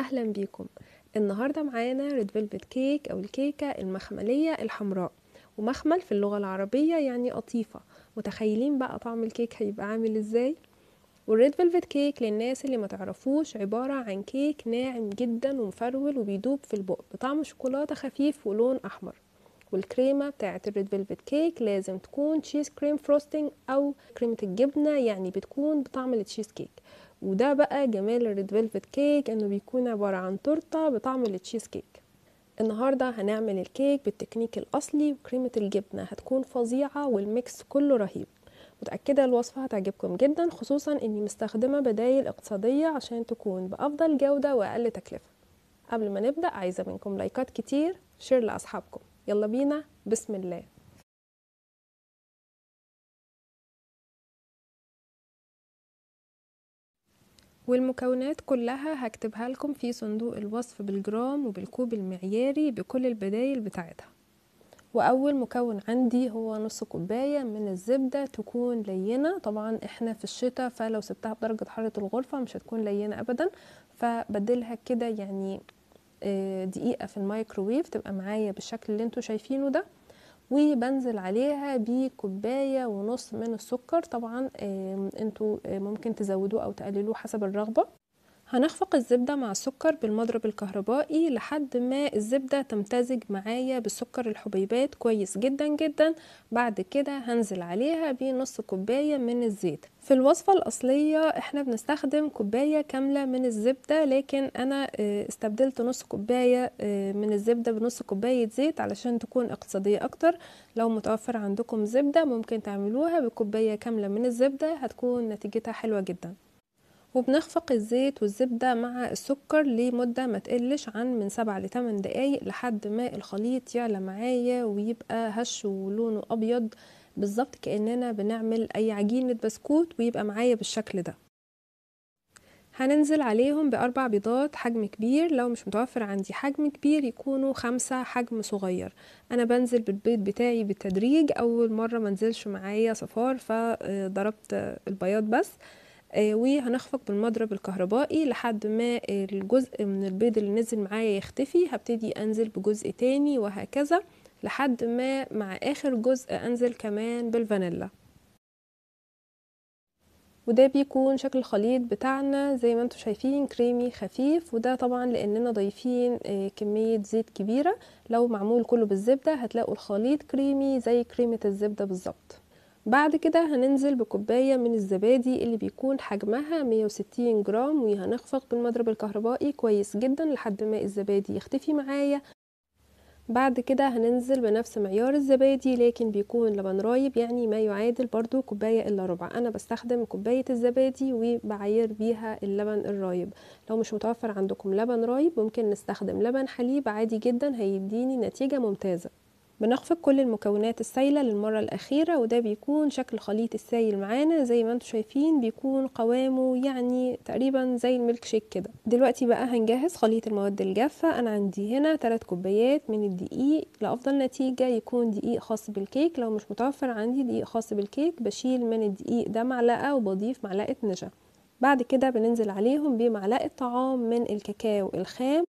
اهلا بيكم النهارده معانا ريد فيلفت كيك او الكيكه المخمليه الحمراء ومخمل في اللغه العربيه يعني قطيفه متخيلين بقى طعم الكيك هيبقى عامل ازاي والريد فيلفت كيك للناس اللي ما تعرفوش عباره عن كيك ناعم جدا ومفرول وبيدوب في البق بطعم شوكولاته خفيف ولون احمر والكريمه بتاعه الريد فيلفت كيك لازم تكون تشيز كريم فروستنج او كريمه الجبنه يعني بتكون بطعم التشيز كيك وده بقى جمال الريد فيلفت كيك انه بيكون عباره عن تورته بطعم التشيز كيك النهارده هنعمل الكيك بالتكنيك الاصلي وكريمه الجبنه هتكون فظيعه والميكس كله رهيب متأكدة الوصفة هتعجبكم جدا خصوصا اني مستخدمة بدايل اقتصادية عشان تكون بأفضل جودة وأقل تكلفة قبل ما نبدأ عايزة منكم لايكات كتير شير لأصحابكم يلا بينا بسم الله والمكونات كلها هكتبها لكم في صندوق الوصف بالجرام وبالكوب المعياري بكل البدايل بتاعتها واول مكون عندي هو نص كوبايه من الزبده تكون لينه طبعا احنا في الشتاء فلو سبتها بدرجه حراره الغرفه مش هتكون لينه ابدا فبدلها كده يعني آه، دقيقه في الميكروويف تبقى معايا بالشكل اللي انتوا شايفينه ده وبنزل عليها بكوبايه ونص من السكر طبعا انتوا آه، ممكن تزودوه او تقللوه حسب الرغبه هنخفق الزبدة مع السكر بالمضرب الكهربائي لحد ما الزبدة تمتزج معايا بسكر الحبيبات كويس جدا جدا بعد كده هنزل عليها بنص كوباية من الزيت في الوصفة الأصلية احنا بنستخدم كوباية كاملة من الزبدة لكن أنا آه، استبدلت نص كوباية آه، من الزبدة بنص كوباية زيت علشان تكون اقتصادية أكتر لو متوفر عندكم زبدة ممكن تعملوها بكوباية كاملة من الزبدة هتكون نتيجتها حلوة جدا وبنخفق الزيت والزبدة مع السكر لمدة ما تقلش عن من ل 8 دقايق لحد ما الخليط يعلى معايا ويبقى هش ولونه أبيض بالظبط كأننا بنعمل أي عجينة بسكوت ويبقى معايا بالشكل ده هننزل عليهم بأربع بيضات حجم كبير لو مش متوفر عندي حجم كبير يكونوا خمسة حجم صغير أنا بنزل بالبيض بتاعي بالتدريج أول مرة منزلش معايا صفار فضربت البياض بس آه، وهنخفق بالمضرب الكهربائي لحد ما الجزء من البيض اللي نزل معايا يختفي هبتدي انزل بجزء تاني وهكذا لحد ما مع اخر جزء انزل كمان بالفانيلا وده بيكون شكل الخليط بتاعنا زي ما انتم شايفين كريمي خفيف وده طبعا لاننا ضايفين آه، كمية زيت كبيرة لو معمول كله بالزبدة هتلاقوا الخليط كريمي زي كريمة الزبدة بالظبط بعد كده هننزل بكوباية من الزبادي اللي بيكون حجمها 160 جرام وهنخفق بالمضرب الكهربائي كويس جدا لحد ما الزبادي يختفي معايا بعد كده هننزل بنفس معيار الزبادي لكن بيكون لبن رايب يعني ما يعادل برضو كوباية الا ربع انا بستخدم كوباية الزبادي وبعاير بيها اللبن الرايب لو مش متوفر عندكم لبن رايب ممكن نستخدم لبن حليب عادي جدا هيديني نتيجة ممتازة بنخفق كل المكونات السايلة للمرة الأخيرة وده بيكون شكل الخليط السايل معانا زي ما انتم شايفين بيكون قوامه يعني تقريبا زي الميلك شيك كده دلوقتي بقى هنجهز خليط المواد الجافة أنا عندي هنا 3 كوبايات من الدقيق لأفضل نتيجة يكون دقيق خاص بالكيك لو مش متوفر عندي دقيق خاص بالكيك بشيل من الدقيق ده معلقة وبضيف معلقة نشا بعد كده بننزل عليهم بمعلقة طعام من الكاكاو الخام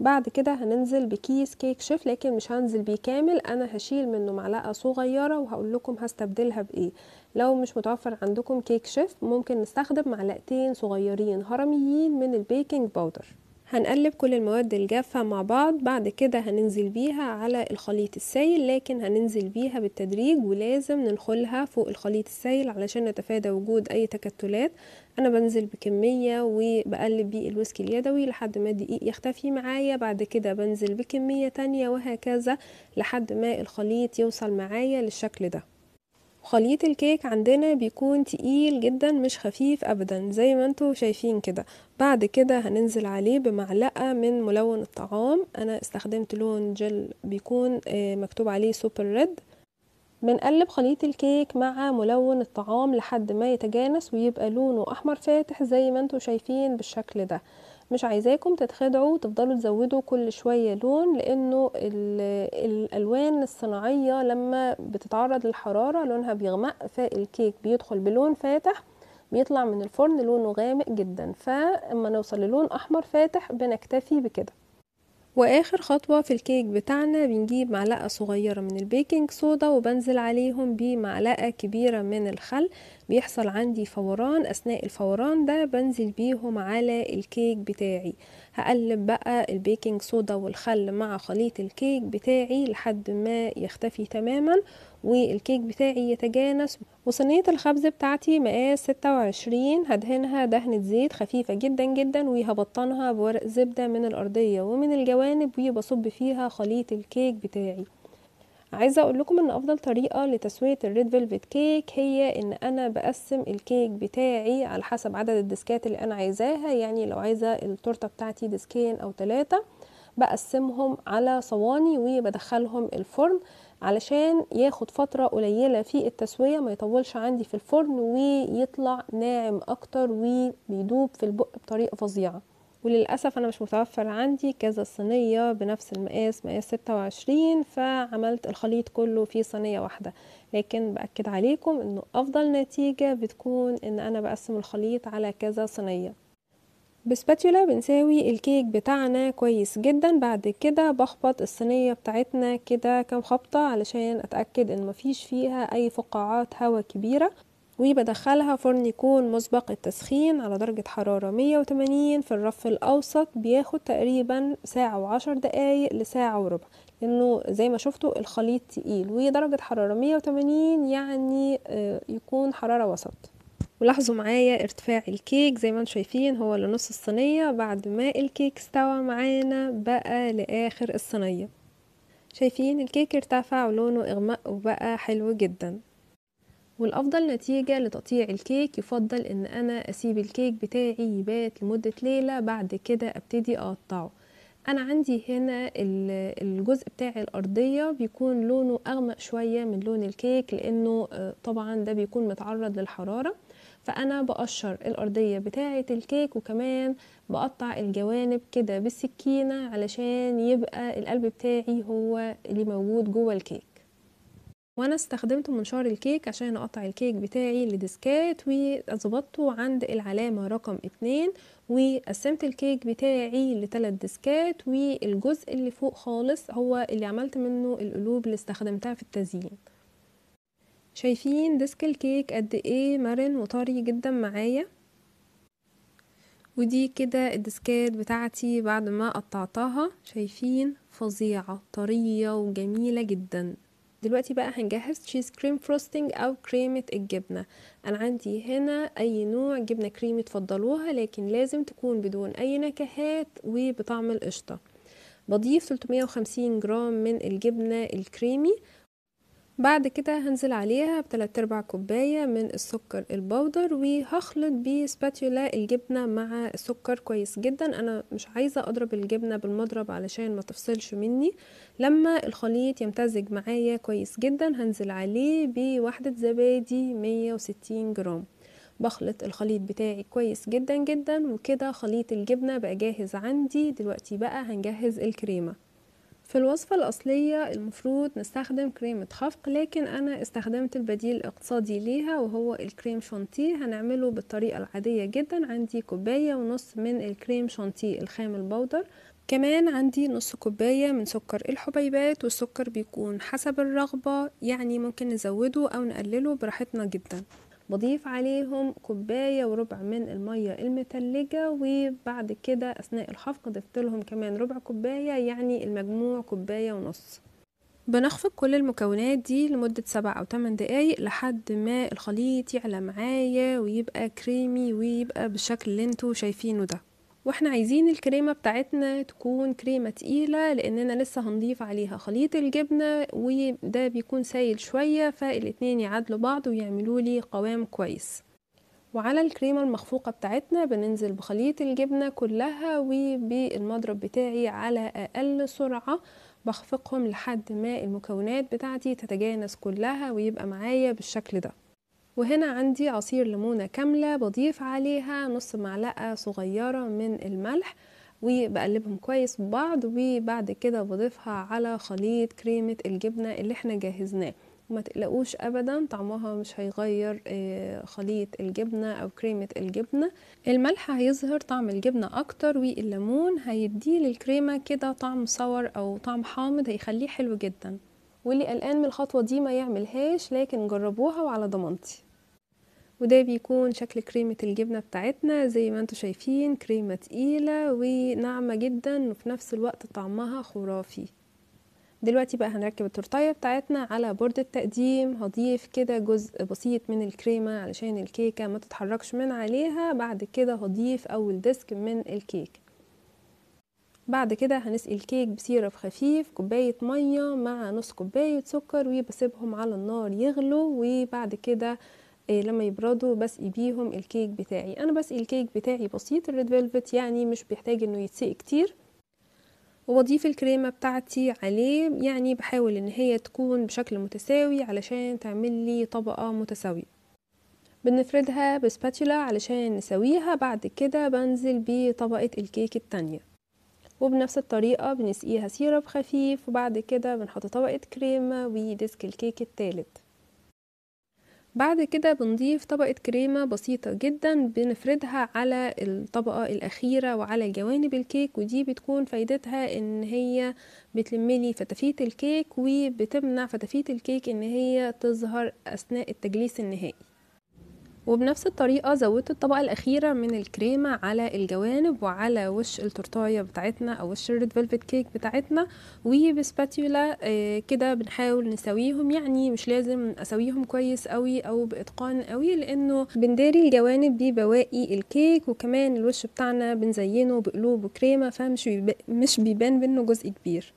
بعد كده هننزل بكيس كيك شيف لكن مش هنزل بيه كامل انا هشيل منه معلقه صغيره وهقول لكم هستبدلها بايه لو مش متوفر عندكم كيك شيف ممكن نستخدم معلقتين صغيرين هرميين من البيكنج باودر هنقلب كل المواد الجافة مع بعض بعد كده هننزل بيها على الخليط السائل لكن هننزل بيها بالتدريج ولازم ننخلها فوق الخليط السائل علشان نتفادى وجود أي تكتلات أنا بنزل بكمية وبقلب بيه الويسكي اليدوي لحد ما الدقيق يختفي معايا بعد كده بنزل بكمية تانية وهكذا لحد ما الخليط يوصل معايا للشكل ده خليط الكيك عندنا بيكون تقيل جدا مش خفيف ابدا زي ما انتم شايفين كده بعد كده هننزل عليه بمعلقة من ملون الطعام انا استخدمت لون جل بيكون آه، مكتوب عليه سوبر ريد بنقلب خليط الكيك مع ملون الطعام لحد ما يتجانس ويبقى لونه احمر فاتح زي ما انتم شايفين بالشكل ده مش عايزاكم تتخدعوا وتفضلوا تزودوا كل شويه لون لانه الالوان الصناعيه لما بتتعرض للحراره لونها بيغمق فالكيك بيدخل بلون فاتح بيطلع من الفرن لونه غامق جدا فاما نوصل للون احمر فاتح بنكتفي بكده واخر خطوة في الكيك بتاعنا بنجيب معلقة صغيرة من البيكنج صودا وبنزل عليهم بمعلقة كبيرة من الخل بيحصل عندي فوران أثناء الفوران ده بنزل بيهم على الكيك بتاعي هقلب بقى البيكنج صودا والخل مع خليط الكيك بتاعي لحد ما يختفي تماما والكيك بتاعي يتجانس وصينية الخبز بتاعتي مقاس ستة وعشرين هدهنها دهنة زيت خفيفة جدا جدا وهبطنها بورق زبدة من الأرضية ومن الجوانب وبصب فيها خليط الكيك بتاعي عايزه اقول لكم ان افضل طريقه لتسويه الريد فيلفت كيك هي ان انا بقسم الكيك بتاعي على حسب عدد الديسكات اللي انا عايزاها يعني لو عايزه التورته بتاعتي ديسكين او ثلاثه بقسمهم على صواني وبدخلهم الفرن علشان ياخد فترة قليلة في التسوية ما يطولش عندي في الفرن ويطلع ناعم اكتر وبيدوب في البق بطريقة فظيعة وللأسف أنا مش متوفر عندي كذا صينية بنفس المقاس مقاس 26 فعملت الخليط كله في صينية واحدة لكن بأكد عليكم أنه أفضل نتيجة بتكون أن أنا بقسم الخليط على كذا صينية بسباتيولا بنساوي الكيك بتاعنا كويس جدا بعد كده بخبط الصينية بتاعتنا كده كام خبطة علشان اتأكد ان مفيش فيها اي فقاعات هواء كبيرة وبدخلها فرن يكون مسبق التسخين على درجة حرارة 180 في الرف الأوسط بياخد تقريبا ساعة وعشر دقايق لساعة وربع لأنه زي ما شفتوا الخليط تقيل ودرجة حرارة 180 يعني آه، يكون حرارة وسط ولاحظوا معايا ارتفاع الكيك زي ما انتم شايفين هو لنص الصينية بعد ما الكيك استوى معانا بقى لآخر الصينية شايفين الكيك ارتفع ولونه اغمق وبقى حلو جدا والأفضل نتيجة لتقطيع الكيك يفضل إن أنا أسيب الكيك بتاعي يبات لمدة ليلة بعد كده أبتدي أقطعه أنا عندي هنا الجزء بتاع الأرضية بيكون لونه أغمق شوية من لون الكيك لأنه آه، طبعا ده بيكون متعرض للحرارة فأنا بقشر الأرضية بتاعة الكيك وكمان بقطع الجوانب كده بالسكينة علشان يبقى القلب بتاعي هو اللي موجود جوه الكيك وانا استخدمت منشار الكيك عشان اقطع الكيك بتاعي لديسكات وظبطته عند العلامه رقم اتنين وقسمت الكيك بتاعي لتلات ديسكات والجزء اللي فوق خالص هو اللي عملت منه القلوب اللي استخدمتها في التزيين شايفين ديسك الكيك قد ايه مرن وطري جدا معايا ودي كده الديسكات بتاعتي بعد ما قطعتها شايفين فظيعة طرية وجميلة جدا دلوقتي بقى هنجهز تشيز كريم فروستنج او كريمه الجبنه انا عندي هنا اي نوع جبنه كريمي تفضلوها لكن لازم تكون بدون اي نكهات وبطعم القشطه بضيف 350 جرام من الجبنه الكريمي بعد كده هنزل عليها بثلاث ارباع كوباية من السكر البودر وهخلط بسباتيولا الجبنة مع السكر كويس جدا انا مش عايزة اضرب الجبنة بالمضرب علشان ما تفصلش مني لما الخليط يمتزج معايا كويس جدا هنزل عليه بواحدة زبادي 160 جرام بخلط الخليط بتاعي كويس جدا جدا وكده خليط الجبنة بقى جاهز عندي دلوقتي بقى هنجهز الكريمة في الوصفة الأصلية المفروض نستخدم كريمة خفق لكن أنا استخدمت البديل الاقتصادي ليها وهو الكريم شانتيه هنعمله بالطريقة العادية جدا عندي كوباية ونص من الكريم شانتيه الخام البودر كمان عندي نص كوباية من سكر الحبيبات والسكر بيكون حسب الرغبة يعني ممكن نزوده أو نقلله براحتنا جدا بضيف عليهم كوباية وربع من المية المتلجة وبعد كده أثناء الخفق ضفت لهم كمان ربع كوباية يعني المجموع كوباية ونص بنخفق كل المكونات دي لمدة سبع أو تمن دقايق لحد ما الخليط يعلى معايا ويبقى كريمي ويبقى بالشكل اللي انتوا شايفينه ده واحنا عايزين الكريمة بتاعتنا تكون كريمة تقيلة لاننا لسه هنضيف عليها خليط الجبنة وده بيكون سايل شوية فالاتنين يعادلوا بعض ويعملوا لي قوام كويس وعلى الكريمة المخفوقة بتاعتنا بننزل بخليط الجبنة كلها وبالمضرب بتاعي على أقل سرعة بخفقهم لحد ما المكونات بتاعتي تتجانس كلها ويبقى معايا بالشكل ده وهنا عندي عصير ليمونة كاملة بضيف عليها نص معلقة صغيرة من الملح وبقلبهم كويس ببعض وبعد كده بضيفها على خليط كريمة الجبنة اللي احنا جهزناه وما تقلقوش ابدا طعمها مش هيغير آه، خليط الجبنه او كريمه الجبنه الملح هيظهر طعم الجبنه اكتر والليمون هيديه للكريمه كده طعم صور او طعم حامض هيخليه حلو جدا واللي قلقان من الخطوه دي ما يعملهاش لكن جربوها وعلى ضمانتي وده بيكون شكل كريمة الجبنة بتاعتنا زي ما انتوا شايفين كريمة تقيلة وناعمة جدا وفي نفس الوقت طعمها خرافي دلوقتي بقى هنركب التورتايه بتاعتنا على بورد التقديم هضيف كده جزء بسيط من الكريمه علشان الكيكه ما تتحركش من عليها بعد كده هضيف اول ديسك من الكيك بعد كده هنسقي الكيك بسيرف خفيف كوبايه ميه مع نص كوبايه سكر وبسيبهم على النار يغلوا وبعد كده إيه، لما يبردوا بسقي بيهم الكيك بتاعي انا بسقي الكيك بتاعي بسيط الريد فيلفت يعني مش بيحتاج انه يتسقي كتير وبضيف الكريمة بتاعتي عليه يعني بحاول ان هي تكون بشكل متساوي علشان تعمل لي طبقة متساوية بنفردها بسباتشولا علشان نسويها بعد كده بنزل بطبقة الكيك التانية وبنفس الطريقة بنسقيها سيرب خفيف وبعد كده بنحط طبقة كريمة وديسك الكيك التالت بعد كده بنضيف طبقة كريمة بسيطة جدا بنفردها على الطبقة الأخيرة وعلى جوانب الكيك ودي بتكون فايدتها ان هي بتلملي فتافيت الكيك وبتمنع فتافيت الكيك ان هي تظهر أثناء التجليس النهائي وبنفس الطريقة زودت الطبقة الأخيرة من الكريمة على الجوانب وعلى وش التورتاية بتاعتنا أو وش الريد فيلفت كيك بتاعتنا وبسباتيولا آه، كده بنحاول نسويهم يعني مش لازم أسويهم كويس قوي أو بإتقان قوي لأنه بنداري الجوانب ببواقي الكيك وكمان الوش بتاعنا بنزينه بقلوب وكريمة فمش مش بيبان منه جزء كبير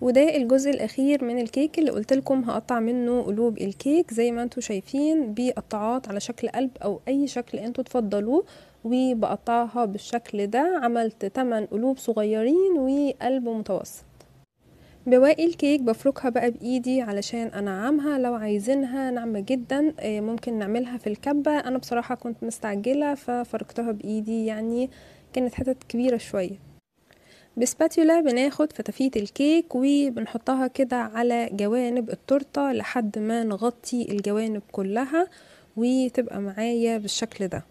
وده الجزء الاخير من الكيك اللي قلت لكم هقطع منه قلوب الكيك زي ما انتم شايفين بقطعات على شكل قلب او اي شكل انتم تفضلوه وبقطعها بالشكل ده عملت 8 قلوب صغيرين وقلب متوسط بواقي الكيك بفركها بقى بايدي علشان انعمها لو عايزينها ناعمه جدا آه، ممكن نعملها في الكبه انا بصراحه كنت مستعجله ففركتها بايدي يعني كانت حتت كبيره شويه بسباتيولا بناخد فتافيت الكيك وبنحطها كده على جوانب التورتة لحد ما نغطي الجوانب كلها وتبقى معايا بالشكل ده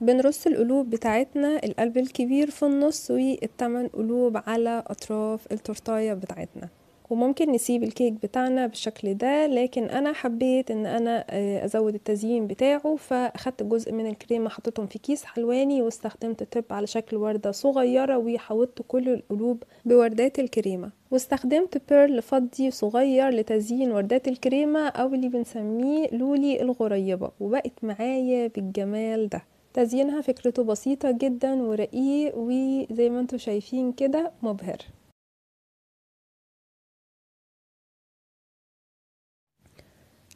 بنرص القلوب بتاعتنا القلب الكبير في النص والتمن قلوب على أطراف التورتاية بتاعتنا وممكن نسيب الكيك بتاعنا بالشكل ده لكن انا حبيت ان انا آه، ازود التزيين بتاعه فاخدت جزء من الكريمه حطيتهم في كيس حلواني واستخدمت تب على شكل ورده صغيره وحوطت كل القلوب بوردات الكريمه واستخدمت بيرل فضي صغير لتزيين وردات الكريمه او اللي بنسميه لولي الغريبه وبقت معايا بالجمال ده تزيينها فكرته بسيطه جدا ورقيق وزي ما انتم شايفين كده مبهر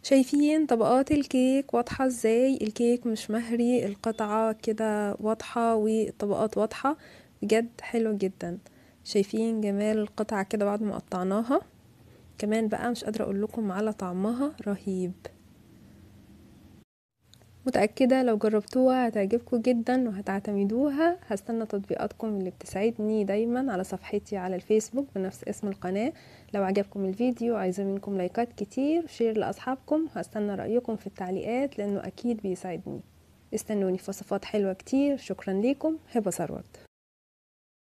شايفين طبقات الكيك واضحة ازاي الكيك مش مهري القطعة كده واضحة والطبقات واضحة بجد حلو جدا شايفين جمال القطعة كده بعد ما قطعناها كمان بقى مش قادرة اقول لكم على طعمها رهيب متأكدة لو جربتوها هتعجبكم جدا وهتعتمدوها هستنى تطبيقاتكم اللي بتسعدني دايما على صفحتي على الفيسبوك بنفس اسم القناة لو عجبكم الفيديو عايزة منكم لايكات كتير وشير لأصحابكم هستنى رأيكم في التعليقات لأنه أكيد بيساعدني استنوني في وصفات حلوة كتير شكرا ليكم هبة ثروت